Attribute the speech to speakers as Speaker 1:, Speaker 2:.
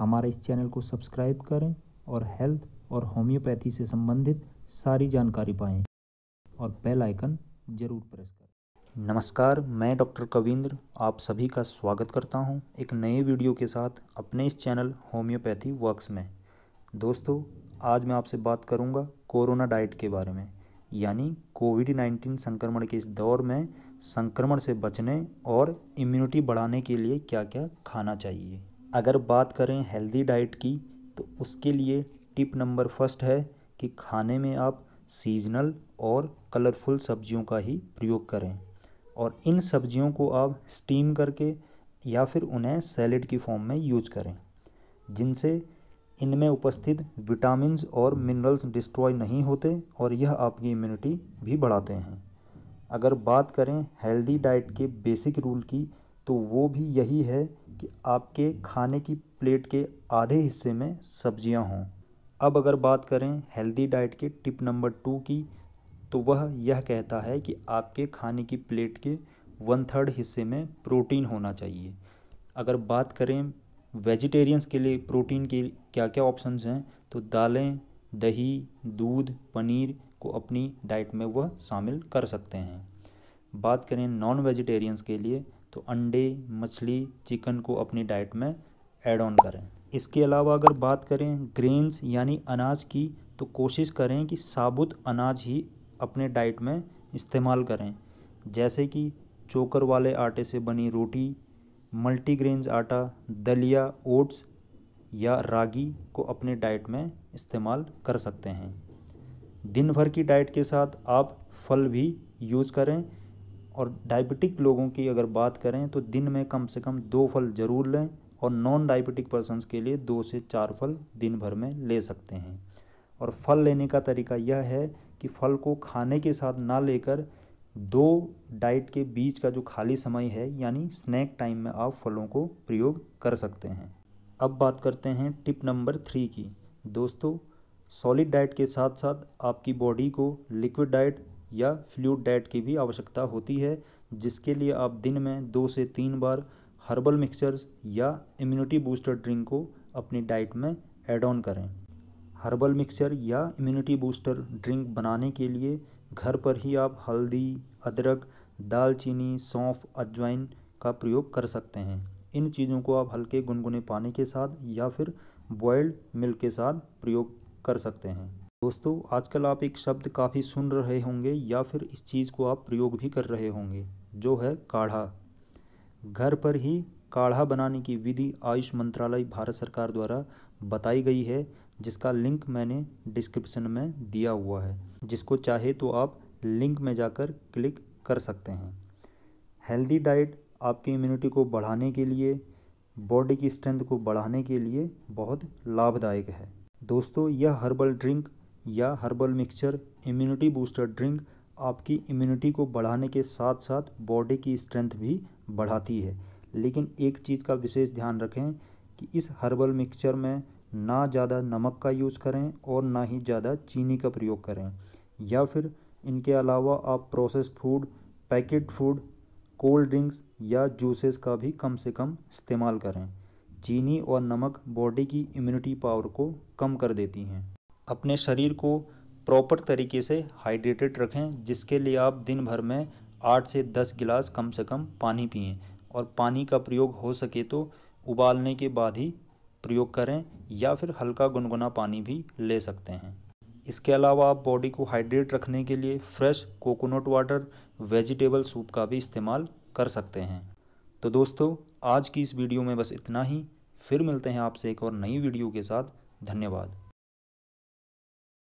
Speaker 1: हमारे इस चैनल को सब्सक्राइब करें और हेल्थ और होम्योपैथी से संबंधित सारी जानकारी पाएँ और बेल आइकन ज़रूर प्रेस करें नमस्कार मैं डॉक्टर कविंद्र आप सभी का स्वागत करता हूं एक नए वीडियो के साथ अपने इस चैनल होम्योपैथी वर्क्स में दोस्तों आज मैं आपसे बात करूंगा कोरोना डाइट के बारे में यानी कोविड नाइन्टीन संक्रमण के इस दौर में संक्रमण से बचने और इम्यूनिटी बढ़ाने के लिए क्या क्या खाना चाहिए अगर बात करें हेल्दी डाइट की तो उसके लिए टिप नंबर फर्स्ट है कि खाने में आप सीजनल और कलरफुल सब्जियों का ही प्रयोग करें और इन सब्जियों को आप स्टीम करके या फिर उन्हें सैलेड की फॉर्म में यूज करें जिनसे इनमें उपस्थित विटामिन और मिनरल्स डिस्ट्रॉय नहीं होते और यह आपकी इम्यूनिटी भी बढ़ाते हैं अगर बात करें हेल्दी डाइट के बेसिक रूल की तो वो भी यही है कि आपके खाने की प्लेट के आधे हिस्से में सब्जियां हों अब अगर बात करें हेल्दी डाइट के टिप नंबर टू की तो वह यह कहता है कि आपके खाने की प्लेट के वन थर्ड हिस्से में प्रोटीन होना चाहिए अगर बात करें वेजिटेरियंस के लिए प्रोटीन के क्या क्या ऑप्शंस हैं तो दालें दही दूध पनीर को अपनी डाइट में वह शामिल कर सकते हैं बात करें नॉन वेजिटेरियंस के लिए तो अंडे मछली चिकन को अपनी डाइट में ऐड ऑन करें इसके अलावा अगर बात करें ग्रेन्स यानी अनाज की तो कोशिश करें कि साबुत अनाज ही अपने डाइट में इस्तेमाल करें जैसे कि चोकर वाले आटे से बनी रोटी मल्टीग्रेन्स आटा दलिया ओट्स या रागी को अपने डाइट में इस्तेमाल कर सकते हैं दिन भर की डाइट के साथ आप फल भी यूज़ करें और डायबिटिक लोगों की अगर बात करें तो दिन में कम से कम दो फल ज़रूर लें और नॉन डायबिटिक पर्सनस के लिए दो से चार फल दिन भर में ले सकते हैं और फल लेने का तरीका यह है कि फल को खाने के साथ ना लेकर दो डाइट के बीच का जो खाली समय है यानी स्नैक टाइम में आप फलों को प्रयोग कर सकते हैं अब बात करते हैं टिप नंबर थ्री की दोस्तों सॉलिड डाइट के साथ साथ आपकी बॉडी को लिक्विड डाइट या फ्लूड डाइट की भी आवश्यकता होती है जिसके लिए आप दिन में दो से तीन बार हर्बल मिक्सचर्स या इम्यूनिटी बूस्टर ड्रिंक को अपनी डाइट में एड ऑन करें हर्बल मिक्सचर या इम्यूनिटी बूस्टर ड्रिंक बनाने के लिए घर पर ही आप हल्दी अदरक दालचीनी सौंफ अजवाइन का प्रयोग कर सकते हैं इन चीज़ों को आप हल्के गुनगुने पानी के साथ या फिर बॉयल्ड मिल्क के साथ प्रयोग कर सकते हैं दोस्तों आजकल आप एक शब्द काफ़ी सुन रहे होंगे या फिर इस चीज़ को आप प्रयोग भी कर रहे होंगे जो है काढ़ा घर पर ही काढ़ा बनाने की विधि आयुष मंत्रालय भारत सरकार द्वारा बताई गई है जिसका लिंक मैंने डिस्क्रिप्शन में दिया हुआ है जिसको चाहे तो आप लिंक में जाकर क्लिक कर सकते हैं हेल्दी डाइट आपकी इम्यूनिटी को बढ़ाने के लिए बॉडी की स्ट्रेंथ को बढ़ाने के लिए बहुत लाभदायक है दोस्तों यह हर्बल ड्रिंक या herbal mixture immunity booster drink आपकी इम्यूनिटी को बढ़ाने के साथ साथ बॉडी की स्ट्रेंथ भी बढ़ाती है लेकिन एक चीज़ का विशेष ध्यान रखें कि इस हर्बल मिक्सचर में ना ज़्यादा नमक का यूज़ करें और ना ही ज़्यादा चीनी का प्रयोग करें या फिर इनके अलावा आप process food packet food cold drinks या जूसेस का भी कम से कम इस्तेमाल करें चीनी और नमक बॉडी की इम्यूनिटी पावर को कम कर देती हैं अपने शरीर को प्रॉपर तरीके से हाइड्रेटेड रखें जिसके लिए आप दिन भर में आठ से दस गिलास कम से कम पानी पिएं और पानी का प्रयोग हो सके तो उबालने के बाद ही प्रयोग करें या फिर हल्का गुनगुना पानी भी ले सकते हैं इसके अलावा आप बॉडी को हाइड्रेट रखने के लिए fresh coconut water vegetable soup का भी इस्तेमाल कर सकते हैं तो दोस्तों आज की इस वीडियो में बस इतना ही फिर मिलते हैं आपसे एक और नई वीडियो के साथ धन्यवाद